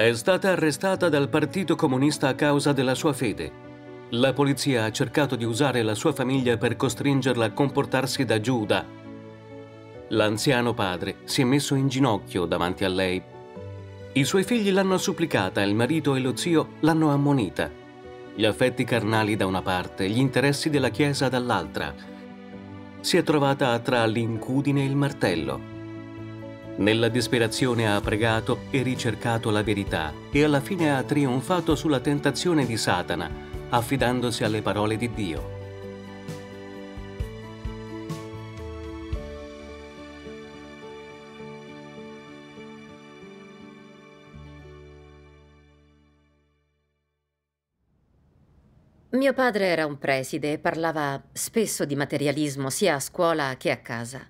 È stata arrestata dal Partito Comunista a causa della sua fede. La polizia ha cercato di usare la sua famiglia per costringerla a comportarsi da Giuda. L'anziano padre si è messo in ginocchio davanti a lei. I suoi figli l'hanno supplicata, il marito e lo zio l'hanno ammonita. Gli affetti carnali da una parte, gli interessi della Chiesa dall'altra. Si è trovata tra l'incudine e il martello. Nella disperazione ha pregato e ricercato la verità e alla fine ha trionfato sulla tentazione di Satana, affidandosi alle parole di Dio. Mio padre era un preside e parlava spesso di materialismo sia a scuola che a casa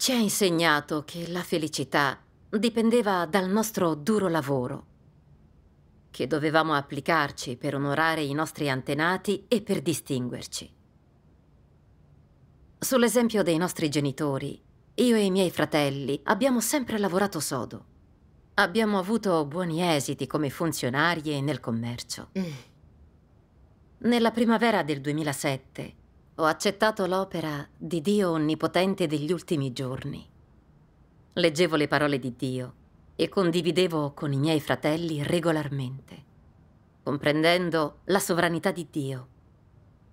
ci ha insegnato che la felicità dipendeva dal nostro duro lavoro, che dovevamo applicarci per onorare i nostri antenati e per distinguerci. Sull'esempio dei nostri genitori, io e i miei fratelli abbiamo sempre lavorato sodo. Abbiamo avuto buoni esiti come funzionari e nel commercio. Mm. Nella primavera del 2007 ho accettato l'opera di Dio Onnipotente degli ultimi giorni. Leggevo le parole di Dio e condividevo con i miei fratelli regolarmente, comprendendo la sovranità di Dio.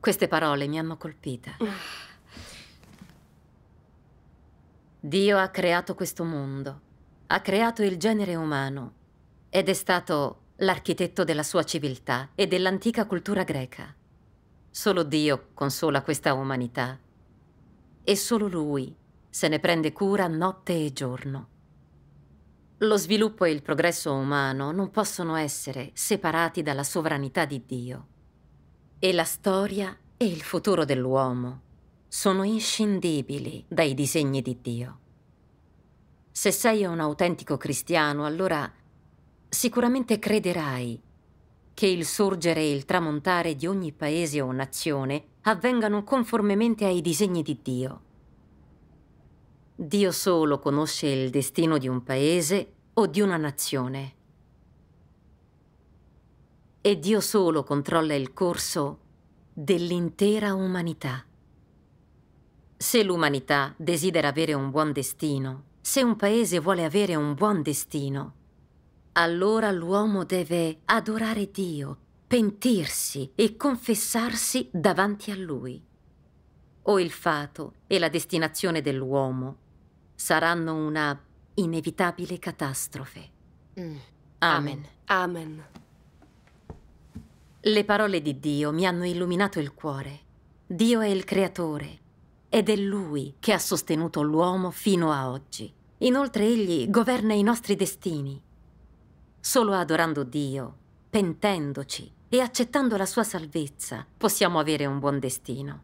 Queste parole mi hanno colpita. Ah. Dio ha creato questo mondo, ha creato il genere umano ed è stato l'architetto della sua civiltà e dell'antica cultura greca. Solo Dio consola questa umanità e solo Lui se ne prende cura notte e giorno. Lo sviluppo e il progresso umano non possono essere separati dalla sovranità di Dio. E la storia e il futuro dell'uomo sono inscindibili dai disegni di Dio. Se sei un autentico cristiano, allora sicuramente crederai che il sorgere e il tramontare di ogni paese o nazione avvengano conformemente ai disegni di Dio. Dio solo conosce il destino di un paese o di una nazione. E Dio solo controlla il corso dell'intera umanità. Se l'umanità desidera avere un buon destino, se un paese vuole avere un buon destino, allora l'uomo deve adorare Dio, pentirsi e confessarsi davanti a Lui. O il fato e la destinazione dell'uomo saranno una inevitabile catastrofe. Mm. Amen. Amen. Le parole di Dio mi hanno illuminato il cuore. Dio è il creatore ed è Lui che ha sostenuto l'uomo fino a oggi. Inoltre Egli governa i nostri destini Solo adorando Dio, pentendoci e accettando la sua salvezza possiamo avere un buon destino.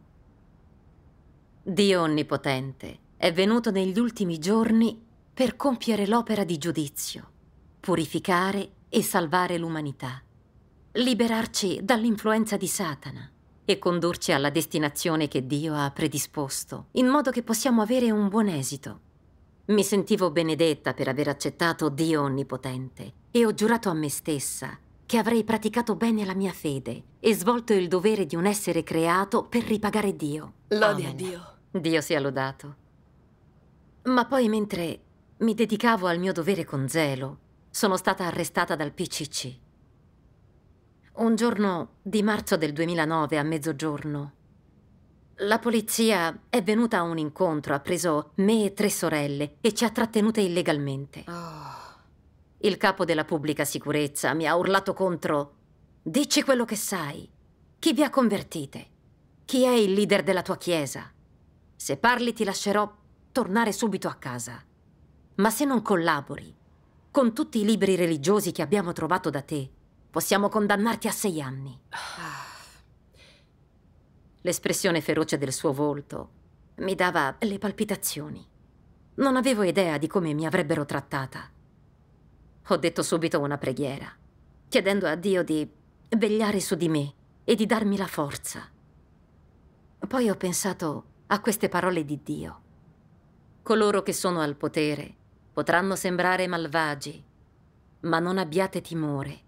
Dio Onnipotente è venuto negli ultimi giorni per compiere l'opera di giudizio, purificare e salvare l'umanità, liberarci dall'influenza di Satana e condurci alla destinazione che Dio ha predisposto, in modo che possiamo avere un buon esito mi sentivo benedetta per aver accettato Dio Onnipotente e ho giurato a me stessa che avrei praticato bene la mia fede e svolto il dovere di un essere creato per ripagare Dio. Lodi a Dio. Dio sia lodato. Ma poi mentre mi dedicavo al mio dovere con zelo, sono stata arrestata dal PCC. Un giorno di marzo del 2009 a mezzogiorno la polizia è venuta a un incontro, ha preso me e tre sorelle e ci ha trattenute illegalmente. Oh. Il capo della pubblica sicurezza mi ha urlato contro Dici quello che sai. Chi vi ha convertite? Chi è il leader della tua chiesa? Se parli ti lascerò tornare subito a casa. Ma se non collabori, con tutti i libri religiosi che abbiamo trovato da te, possiamo condannarti a sei anni. Ah. L'espressione feroce del suo volto mi dava le palpitazioni. Non avevo idea di come mi avrebbero trattata. Ho detto subito una preghiera, chiedendo a Dio di vegliare su di me e di darmi la forza. Poi ho pensato a queste parole di Dio. Coloro che sono al potere potranno sembrare malvagi, ma non abbiate timore.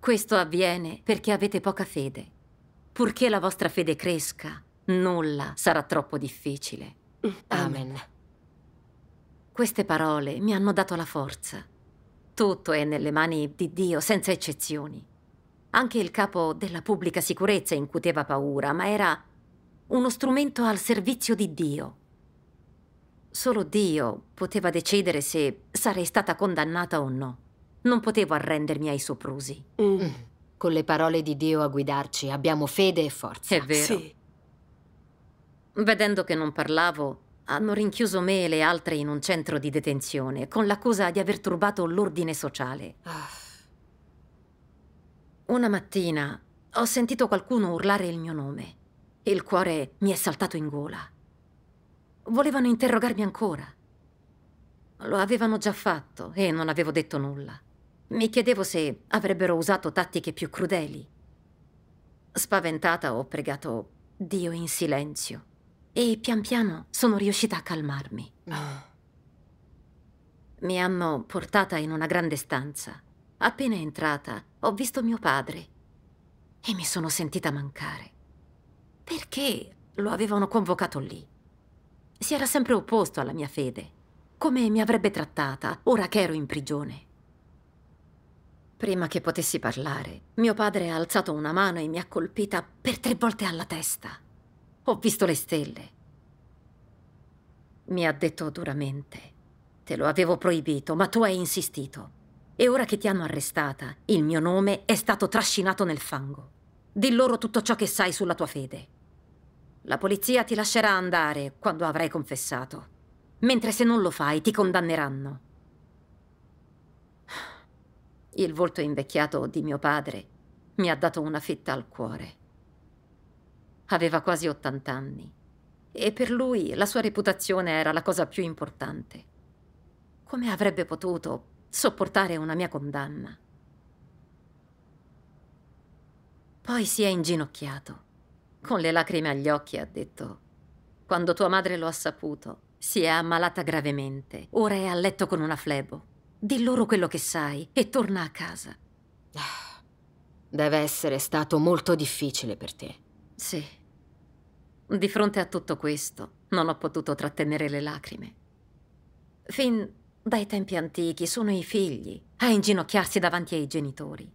Questo avviene perché avete poca fede. Purché la vostra fede cresca, nulla sarà troppo difficile. Amen. Queste parole mi hanno dato la forza. Tutto è nelle mani di Dio, senza eccezioni. Anche il capo della pubblica sicurezza incuteva paura, ma era uno strumento al servizio di Dio. Solo Dio poteva decidere se sarei stata condannata o no. Non potevo arrendermi ai soprusi. Mm. mm. Con le parole di Dio a guidarci abbiamo fede e forza. È vero. Sì. Vedendo che non parlavo, hanno rinchiuso me e le altre in un centro di detenzione con l'accusa di aver turbato l'ordine sociale. Ah. Una mattina ho sentito qualcuno urlare il mio nome. Il cuore mi è saltato in gola. Volevano interrogarmi ancora. Lo avevano già fatto e non avevo detto nulla. Mi chiedevo se avrebbero usato tattiche più crudeli. Spaventata ho pregato Dio in silenzio e pian piano sono riuscita a calmarmi. Mi hanno portata in una grande stanza. Appena entrata ho visto mio padre e mi sono sentita mancare. Perché lo avevano convocato lì? Si era sempre opposto alla mia fede. Come mi avrebbe trattata ora che ero in prigione? Prima che potessi parlare, mio padre ha alzato una mano e mi ha colpita per tre volte alla testa. Ho visto le stelle. Mi ha detto duramente, te lo avevo proibito, ma tu hai insistito. E ora che ti hanno arrestata, il mio nome è stato trascinato nel fango. Di loro tutto ciò che sai sulla tua fede. La polizia ti lascerà andare quando avrai confessato, mentre se non lo fai ti condanneranno. Il volto invecchiato di mio padre mi ha dato una fitta al cuore. Aveva quasi 80 anni e per lui la sua reputazione era la cosa più importante. Come avrebbe potuto sopportare una mia condanna? Poi si è inginocchiato. Con le lacrime agli occhi ha detto, quando tua madre lo ha saputo, si è ammalata gravemente, ora è a letto con una flebo. Di loro quello che sai e torna a casa. Ah, deve essere stato molto difficile per te. Sì. Di fronte a tutto questo, non ho potuto trattenere le lacrime. Fin dai tempi antichi sono i figli a inginocchiarsi davanti ai genitori.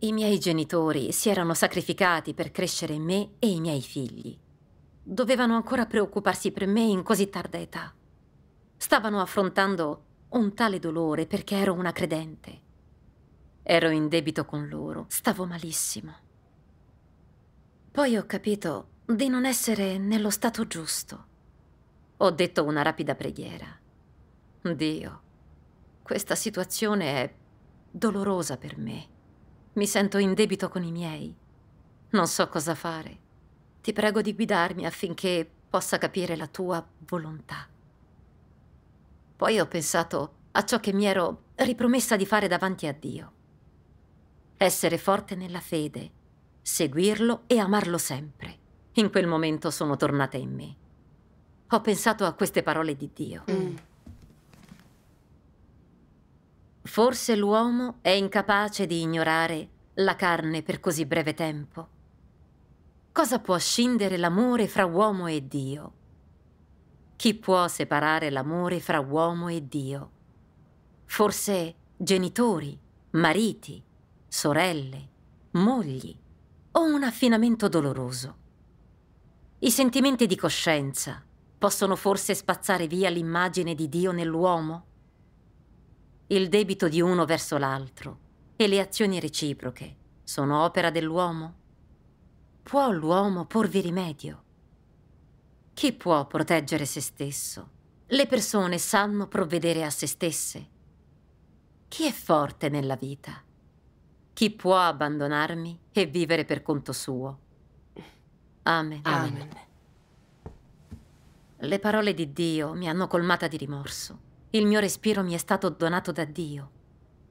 I miei genitori si erano sacrificati per crescere me e i miei figli. Dovevano ancora preoccuparsi per me in così tarda età. Stavano affrontando un tale dolore perché ero una credente. Ero in debito con loro, stavo malissimo. Poi ho capito di non essere nello stato giusto. Ho detto una rapida preghiera. Dio, questa situazione è dolorosa per me. Mi sento in debito con i miei. Non so cosa fare. Ti prego di guidarmi affinché possa capire la tua volontà. Poi ho pensato a ciò che mi ero ripromessa di fare davanti a Dio. Essere forte nella fede, seguirlo e amarlo sempre. In quel momento sono tornata in me. Ho pensato a queste parole di Dio. Mm. Forse l'uomo è incapace di ignorare la carne per così breve tempo. Cosa può scindere l'amore fra uomo e Dio? Chi può separare l'amore fra uomo e Dio? Forse genitori, mariti, sorelle, mogli o un affinamento doloroso. I sentimenti di coscienza possono forse spazzare via l'immagine di Dio nell'uomo? Il debito di uno verso l'altro e le azioni reciproche sono opera dell'uomo? Può l'uomo porvi rimedio? Chi può proteggere se stesso? Le persone sanno provvedere a se stesse. Chi è forte nella vita? Chi può abbandonarmi e vivere per conto suo? Amen. Amen. Le parole di Dio mi hanno colmata di rimorso. Il mio respiro mi è stato donato da Dio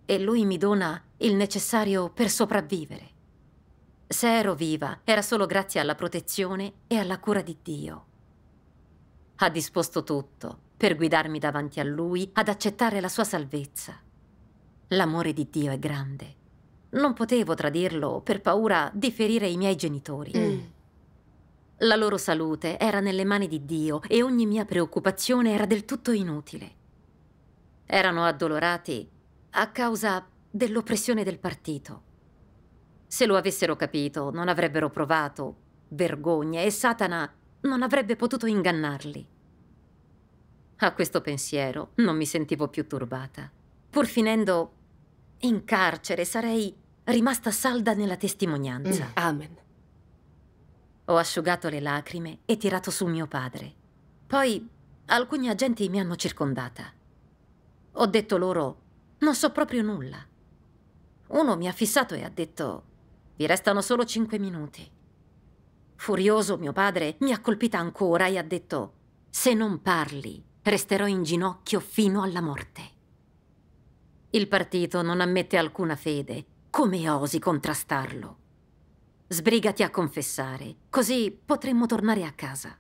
e Lui mi dona il necessario per sopravvivere. Se ero viva, era solo grazie alla protezione e alla cura di Dio. Ha disposto tutto per guidarmi davanti a Lui ad accettare la sua salvezza. L'amore di Dio è grande. Non potevo tradirlo per paura di ferire i miei genitori. Mm. La loro salute era nelle mani di Dio e ogni mia preoccupazione era del tutto inutile. Erano addolorati a causa dell'oppressione del partito. Se lo avessero capito, non avrebbero provato vergogna e Satana non avrebbe potuto ingannarli. A questo pensiero non mi sentivo più turbata. Pur finendo in carcere sarei rimasta salda nella testimonianza. Mm, amen. Ho asciugato le lacrime e tirato su mio padre. Poi alcuni agenti mi hanno circondata. Ho detto loro, non so proprio nulla. Uno mi ha fissato e ha detto, vi restano solo cinque minuti. Furioso mio padre mi ha colpita ancora e ha detto «Se non parli, resterò in ginocchio fino alla morte». Il partito non ammette alcuna fede. Come osi contrastarlo? Sbrigati a confessare, così potremmo tornare a casa.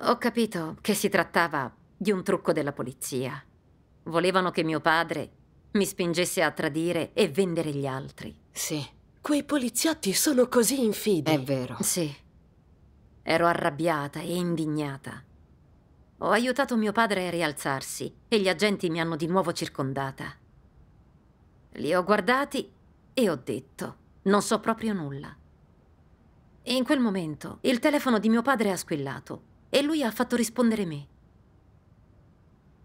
Ho capito che si trattava di un trucco della polizia. Volevano che mio padre mi spingesse a tradire e vendere gli altri. Sì, Quei poliziotti sono così infidi. È vero. Sì. Ero arrabbiata e indignata. Ho aiutato mio padre a rialzarsi e gli agenti mi hanno di nuovo circondata. Li ho guardati e ho detto, non so proprio nulla. E in quel momento il telefono di mio padre ha squillato e lui ha fatto rispondere me.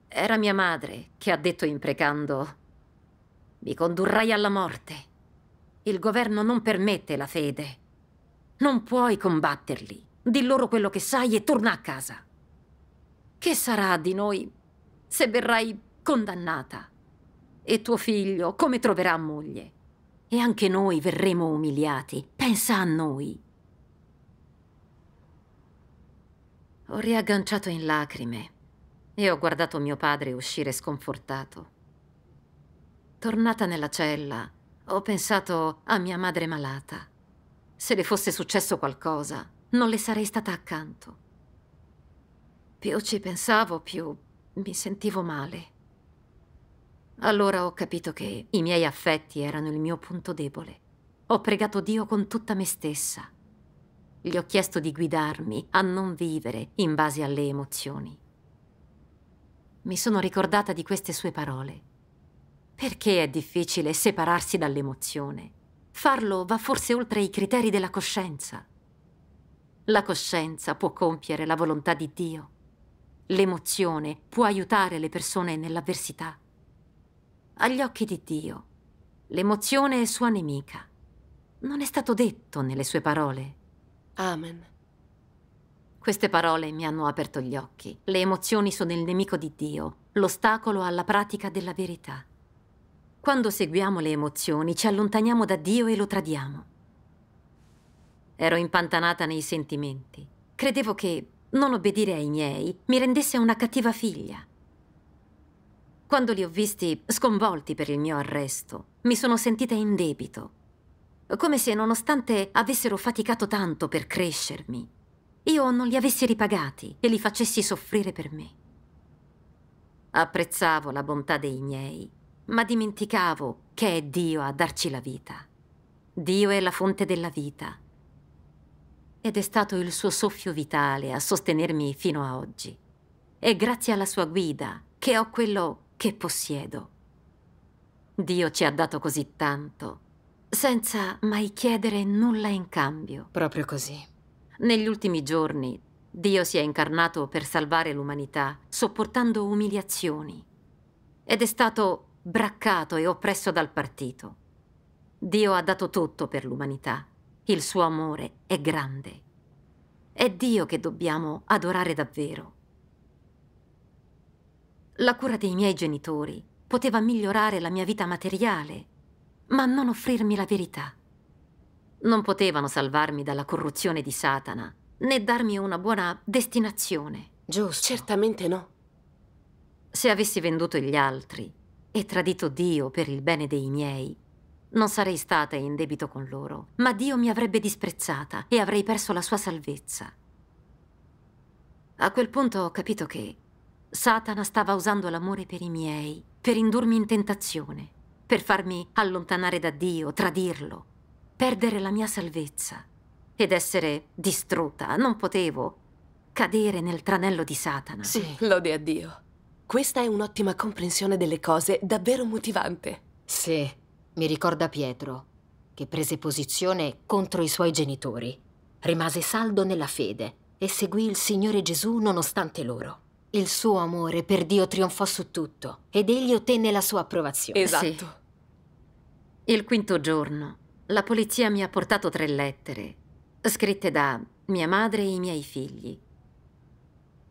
Era mia madre che ha detto imprecando, mi condurrai alla morte. Il governo non permette la fede. Non puoi combatterli. Di loro quello che sai e torna a casa. Che sarà di noi se verrai condannata? E tuo figlio come troverà moglie? E anche noi verremo umiliati. Pensa a noi. Ho riagganciato in lacrime e ho guardato mio padre uscire sconfortato. Tornata nella cella, ho pensato a mia madre malata. Se le fosse successo qualcosa, non le sarei stata accanto. Più ci pensavo, più mi sentivo male. Allora ho capito che i miei affetti erano il mio punto debole. Ho pregato Dio con tutta me stessa. Gli ho chiesto di guidarmi a non vivere in base alle emozioni. Mi sono ricordata di queste sue parole perché è difficile separarsi dall'emozione? Farlo va forse oltre i criteri della coscienza. La coscienza può compiere la volontà di Dio. L'emozione può aiutare le persone nell'avversità. Agli occhi di Dio, l'emozione è sua nemica. Non è stato detto nelle sue parole. Amen. Queste parole mi hanno aperto gli occhi. Le emozioni sono il nemico di Dio, l'ostacolo alla pratica della verità. Quando seguiamo le emozioni ci allontaniamo da Dio e lo tradiamo. Ero impantanata nei sentimenti. Credevo che non obbedire ai miei mi rendesse una cattiva figlia. Quando li ho visti sconvolti per il mio arresto, mi sono sentita in debito. Come se nonostante avessero faticato tanto per crescermi, io non li avessi ripagati e li facessi soffrire per me. Apprezzavo la bontà dei miei ma dimenticavo che è Dio a darci la vita. Dio è la fonte della vita. Ed è stato il suo soffio vitale a sostenermi fino a oggi. È grazie alla sua guida che ho quello che possiedo. Dio ci ha dato così tanto, senza mai chiedere nulla in cambio. Proprio così. Negli ultimi giorni Dio si è incarnato per salvare l'umanità, sopportando umiliazioni. Ed è stato braccato e oppresso dal partito. Dio ha dato tutto per l'umanità. Il suo amore è grande. È Dio che dobbiamo adorare davvero. La cura dei miei genitori poteva migliorare la mia vita materiale, ma non offrirmi la verità. Non potevano salvarmi dalla corruzione di Satana, né darmi una buona destinazione. Giusto. Certamente no. Se avessi venduto gli altri, e tradito Dio per il bene dei miei, non sarei stata in debito con loro, ma Dio mi avrebbe disprezzata e avrei perso la sua salvezza. A quel punto ho capito che Satana stava usando l'amore per i miei, per indurmi in tentazione, per farmi allontanare da Dio, tradirlo, perdere la mia salvezza ed essere distrutta. Non potevo cadere nel tranello di Satana. Sì, lode a Dio. Questa è un'ottima comprensione delle cose, davvero motivante. Sì, mi ricorda Pietro, che prese posizione contro i suoi genitori. Rimase saldo nella fede e seguì il Signore Gesù nonostante loro. Il suo amore per Dio trionfò su tutto ed egli ottenne la sua approvazione. Esatto. Sì. Il quinto giorno la polizia mi ha portato tre lettere, scritte da mia madre e i miei figli.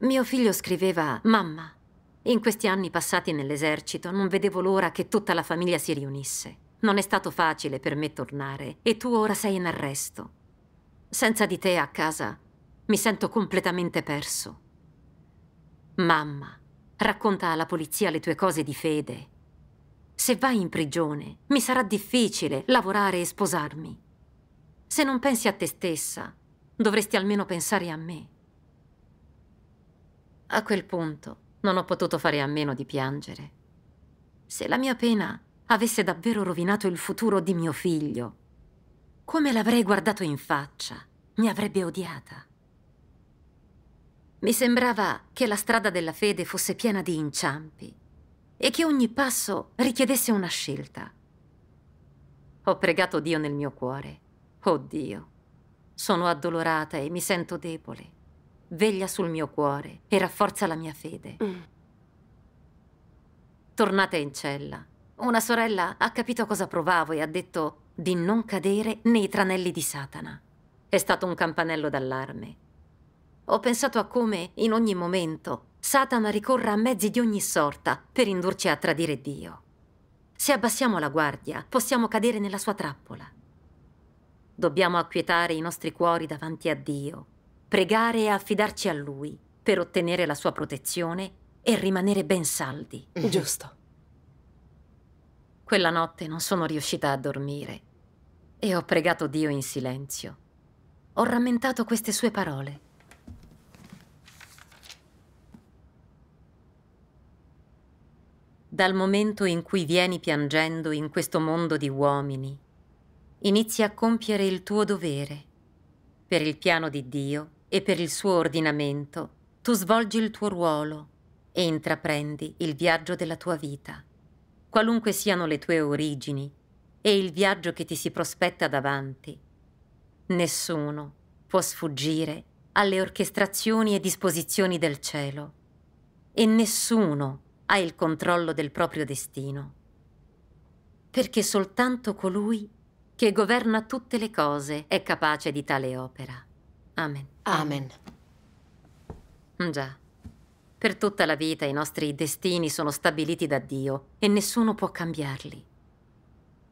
Mio figlio scriveva «Mamma, in questi anni passati nell'esercito non vedevo l'ora che tutta la famiglia si riunisse. Non è stato facile per me tornare e tu ora sei in arresto. Senza di te a casa mi sento completamente perso. Mamma, racconta alla polizia le tue cose di fede. Se vai in prigione, mi sarà difficile lavorare e sposarmi. Se non pensi a te stessa, dovresti almeno pensare a me. A quel punto, non ho potuto fare a meno di piangere. Se la mia pena avesse davvero rovinato il futuro di mio figlio, come l'avrei guardato in faccia? Mi avrebbe odiata. Mi sembrava che la strada della fede fosse piena di inciampi e che ogni passo richiedesse una scelta. Ho pregato Dio nel mio cuore. Oh Dio, sono addolorata e mi sento debole veglia sul mio cuore e rafforza la mia fede. Mm. Tornata in cella, una sorella ha capito cosa provavo e ha detto di non cadere nei tranelli di Satana. È stato un campanello d'allarme. Ho pensato a come, in ogni momento, Satana ricorra a mezzi di ogni sorta per indurci a tradire Dio. Se abbassiamo la guardia, possiamo cadere nella sua trappola. Dobbiamo acquietare i nostri cuori davanti a Dio pregare e affidarci a Lui per ottenere la sua protezione e rimanere ben saldi. Mhm. Giusto. Quella notte non sono riuscita a dormire e ho pregato Dio in silenzio. Ho rammentato queste sue parole. Dal momento in cui vieni piangendo in questo mondo di uomini, inizi a compiere il tuo dovere per il piano di Dio e per il suo ordinamento tu svolgi il tuo ruolo e intraprendi il viaggio della tua vita, qualunque siano le tue origini e il viaggio che ti si prospetta davanti. Nessuno può sfuggire alle orchestrazioni e disposizioni del cielo e nessuno ha il controllo del proprio destino, perché soltanto colui che governa tutte le cose è capace di tale opera. Amen. Amen. Mm, già. Per tutta la vita i nostri destini sono stabiliti da Dio e nessuno può cambiarli.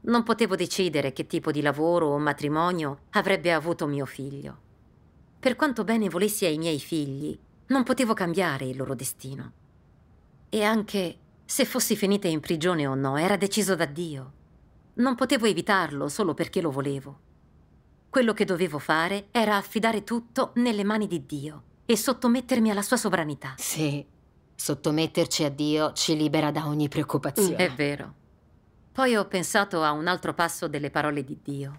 Non potevo decidere che tipo di lavoro o matrimonio avrebbe avuto mio figlio. Per quanto bene volessi ai miei figli, non potevo cambiare il loro destino. E anche se fossi finita in prigione o no, era deciso da Dio. Non potevo evitarlo solo perché lo volevo. Quello che dovevo fare era affidare tutto nelle mani di Dio e sottomettermi alla sua sovranità. Sì, sottometterci a Dio ci libera da ogni preoccupazione. È vero. Poi ho pensato a un altro passo delle parole di Dio.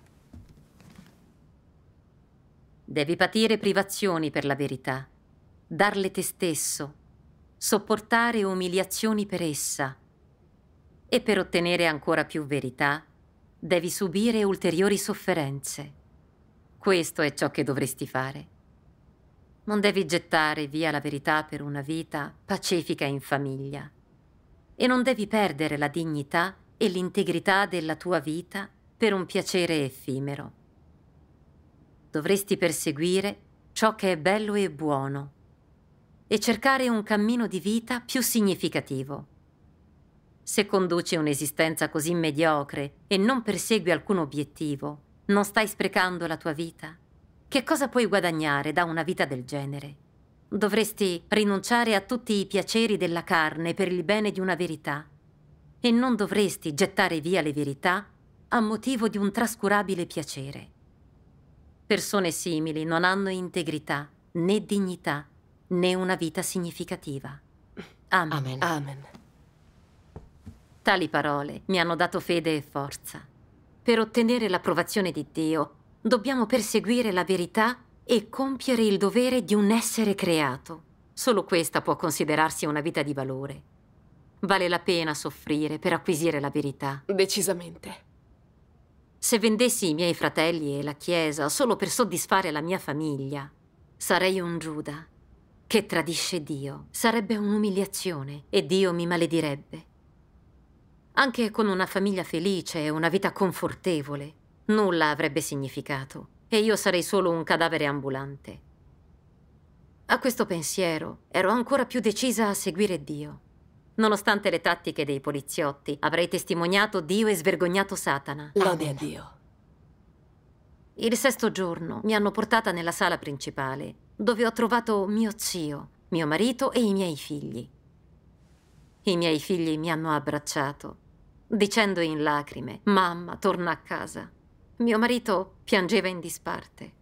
Devi patire privazioni per la verità, darle te stesso, sopportare umiliazioni per essa. E per ottenere ancora più verità, devi subire ulteriori sofferenze. Questo è ciò che dovresti fare. Non devi gettare via la verità per una vita pacifica in famiglia e non devi perdere la dignità e l'integrità della tua vita per un piacere effimero. Dovresti perseguire ciò che è bello e buono e cercare un cammino di vita più significativo. Se conduci un'esistenza così mediocre e non persegui alcun obiettivo, non stai sprecando la tua vita? Che cosa puoi guadagnare da una vita del genere? Dovresti rinunciare a tutti i piaceri della carne per il bene di una verità e non dovresti gettare via le verità a motivo di un trascurabile piacere. Persone simili non hanno integrità, né dignità, né una vita significativa. Amen. Amen. Amen. Tali parole mi hanno dato fede e forza per ottenere l'approvazione di Dio, dobbiamo perseguire la verità e compiere il dovere di un essere creato. Solo questa può considerarsi una vita di valore. Vale la pena soffrire per acquisire la verità. Decisamente. Se vendessi i miei fratelli e la Chiesa solo per soddisfare la mia famiglia, sarei un Giuda che tradisce Dio. Sarebbe un'umiliazione e Dio mi maledirebbe. Anche con una famiglia felice e una vita confortevole, nulla avrebbe significato e io sarei solo un cadavere ambulante. A questo pensiero ero ancora più decisa a seguire Dio. Nonostante le tattiche dei poliziotti, avrei testimoniato Dio e svergognato Satana. Lode a Dio. Il sesto giorno mi hanno portata nella sala principale, dove ho trovato mio zio, mio marito e i miei figli. I miei figli mi hanno abbracciato dicendo in lacrime Mamma, torna a casa. Mio marito piangeva in disparte.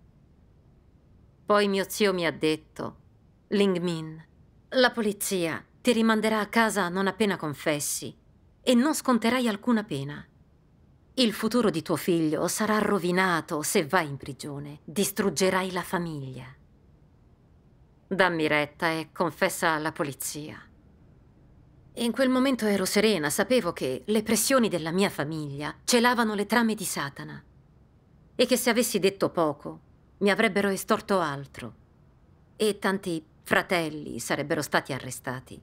Poi mio zio mi ha detto Ling Min, la polizia ti rimanderà a casa non appena confessi e non sconterai alcuna pena. Il futuro di tuo figlio sarà rovinato se vai in prigione. Distruggerai la famiglia. Dammi retta e confessa alla polizia. In quel momento ero serena, sapevo che le pressioni della mia famiglia celavano le trame di Satana e che se avessi detto poco mi avrebbero estorto altro e tanti fratelli sarebbero stati arrestati.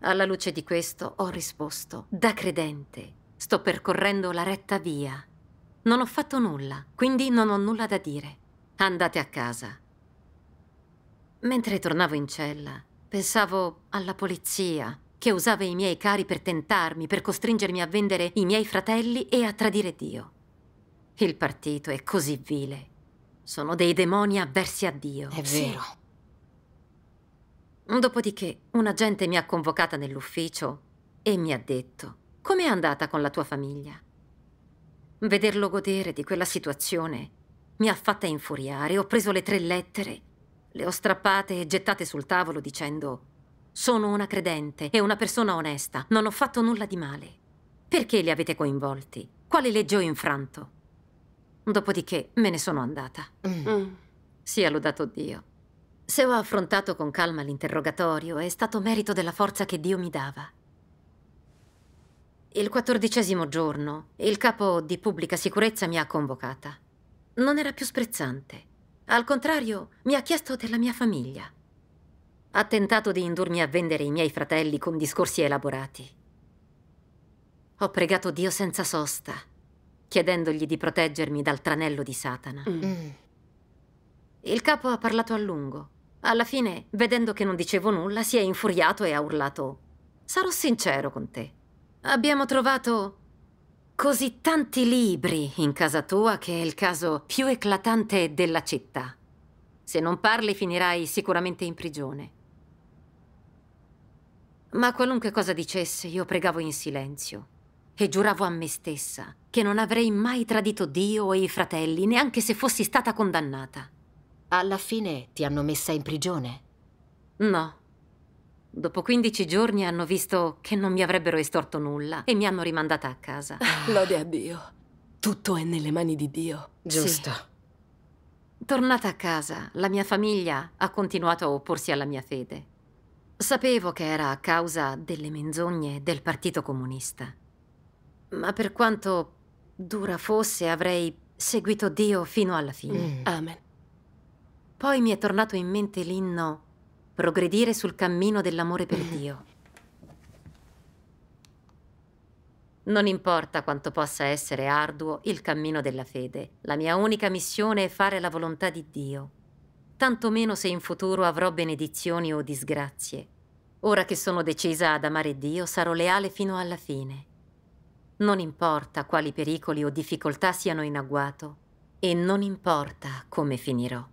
Alla luce di questo ho risposto, da credente, sto percorrendo la retta via. Non ho fatto nulla, quindi non ho nulla da dire. Andate a casa. Mentre tornavo in cella, pensavo alla polizia, che usava i miei cari per tentarmi, per costringermi a vendere i miei fratelli e a tradire Dio. Il partito è così vile. Sono dei demoni avversi a Dio. È vero. Sì. Dopodiché un agente mi ha convocata nell'ufficio e mi ha detto «Com'è andata con la tua famiglia?» Vederlo godere di quella situazione mi ha fatta infuriare. Ho preso le tre lettere, le ho strappate e gettate sul tavolo dicendo sono una credente e una persona onesta. Non ho fatto nulla di male. Perché li avete coinvolti? Quale legge ho infranto? Dopodiché me ne sono andata. Mm. mm. Sia lodato Dio. Se ho affrontato con calma l'interrogatorio è stato merito della forza che Dio mi dava. Il quattordicesimo giorno il capo di pubblica sicurezza mi ha convocata. Non era più sprezzante. Al contrario, mi ha chiesto della mia famiglia ha tentato di indurmi a vendere i miei fratelli con discorsi elaborati. Ho pregato Dio senza sosta, chiedendogli di proteggermi dal tranello di Satana. Mm. mm. Il capo ha parlato a lungo. Alla fine, vedendo che non dicevo nulla, si è infuriato e ha urlato Sarò sincero con te. Abbiamo trovato così tanti libri in casa tua che è il caso più eclatante della città. Se non parli finirai sicuramente in prigione. Ma qualunque cosa dicesse, io pregavo in silenzio e giuravo a me stessa che non avrei mai tradito Dio e i fratelli, neanche se fossi stata condannata. Alla fine ti hanno messa in prigione? No. Dopo 15 giorni hanno visto che non mi avrebbero estorto nulla e mi hanno rimandata a casa. Ah. Lode a Dio. Tutto è nelle mani di Dio. Giusto. Sì. Tornata a casa, la mia famiglia ha continuato a opporsi alla mia fede. Sapevo che era a causa delle menzogne del Partito Comunista. Ma per quanto dura fosse, avrei seguito Dio fino alla fine. Mm. Amen. Poi mi è tornato in mente l'inno Progredire sul cammino dell'amore per mm. Dio. Non importa quanto possa essere arduo il cammino della fede, la mia unica missione è fare la volontà di Dio, tanto meno se in futuro avrò benedizioni o disgrazie. Ora che sono decisa ad amare Dio, sarò leale fino alla fine. Non importa quali pericoli o difficoltà siano in agguato e non importa come finirò.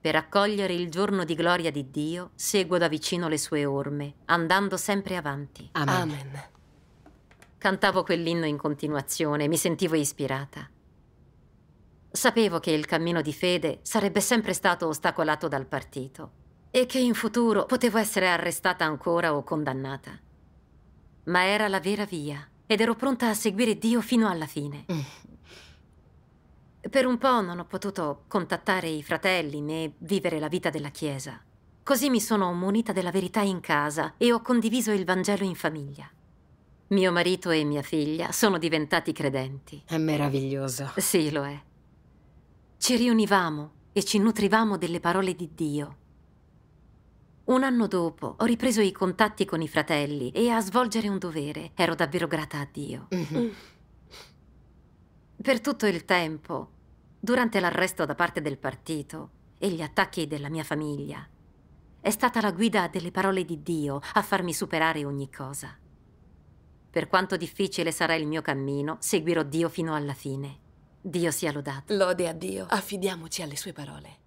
Per accogliere il giorno di gloria di Dio, seguo da vicino le sue orme, andando sempre avanti. Amen. Amen. Cantavo quell'inno in continuazione, mi sentivo ispirata. Sapevo che il cammino di fede sarebbe sempre stato ostacolato dal partito e che in futuro potevo essere arrestata ancora o condannata. Ma era la vera via ed ero pronta a seguire Dio fino alla fine. Mm. Per un po' non ho potuto contattare i fratelli né vivere la vita della Chiesa. Così mi sono munita della verità in casa e ho condiviso il Vangelo in famiglia. Mio marito e mia figlia sono diventati credenti. È meraviglioso. Sì, lo è. Ci riunivamo e ci nutrivamo delle parole di Dio un anno dopo ho ripreso i contatti con i fratelli e a svolgere un dovere. Ero davvero grata a Dio. Mhm. Mm. Per tutto il tempo, durante l'arresto da parte del partito e gli attacchi della mia famiglia, è stata la guida delle parole di Dio a farmi superare ogni cosa. Per quanto difficile sarà il mio cammino, seguirò Dio fino alla fine. Dio sia lodato. Lode a Dio. Affidiamoci alle sue parole.